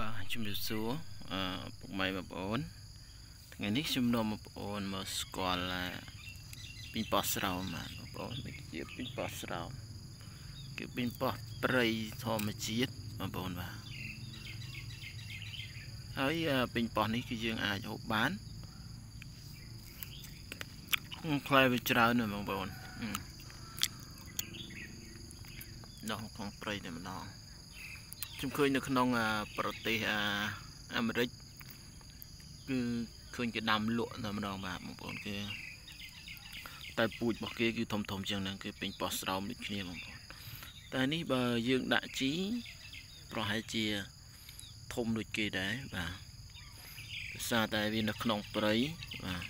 បាទជំរាបសួរអឺពុកម៉ែបងប្អូន ថ្ងៃនេះខ្ញុំនាំបងប្អូនមកស្គាល់ពីប៉ោះស្រោមបាទបងប្អូននេះជាពីប៉ោះស្រោមគឺពីប៉ោះព្រៃធម្មជាតិបងប្អូនបាទហើយពីប៉ោះនេះគឺយើងអាចហូបបានផ្លែវាច្រើនណាស់បងប្អូនដល់ក្នុងព្រៃតែម្ដងខ្ញុំឃើញនៅក្នុងប្រទេសអាមេរិកគឺឃើញគេដាំលក់តែម្ដងបាទបងប្អូនគឺតែពូជរបស់គេគឺធំធំជាងហ្នឹងគឺពេញប៉ោះស្រោមដូចគ្នាបងប្អូនតែនេះបើយើងដាក់ជីប្រហែលជាធំដូចគេដែរបាទភាសាតែវានៅក្នុងព្រៃបាទ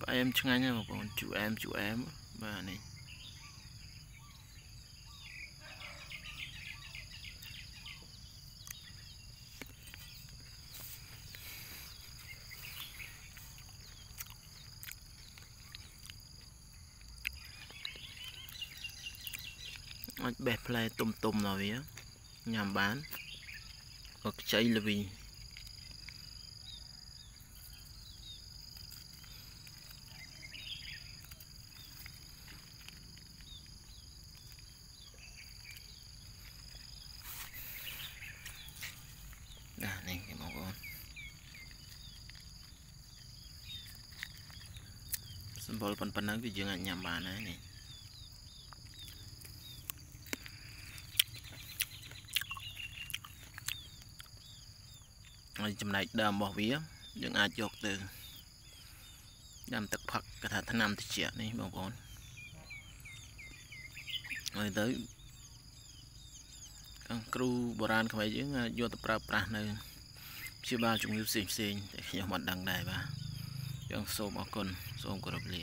ផ្អែមឆ្ងាញ់ណាស់បងប្អូនជូអែមជូអែមបាទនេះអាចបេះផ្លែទុំទុំដល់វាញ៉ាំបានក៏ខ្ចីល្វីណានេះគេបងប្អូនសម្បល់ប៉ុណ្ណឹងគឺយើងអាចញ៉ាំបានហើយនេះហើយចំណែកដើមរបស់វាយើងអាចយកទៅដាំទឹកផឹកកថាថ្នាំត្រជាក់នេះបងប្អូនហើយទៅខាងគ្រូបុរាណខ្មែរយើងអាចយកទៅប្រើប្រាស់នៅព្យាបាលជំងឺផ្សេងផ្សេងតែខ្ញុំមិនដឹងដែរបាទយើងសូមអរគុណសូមគោរពលា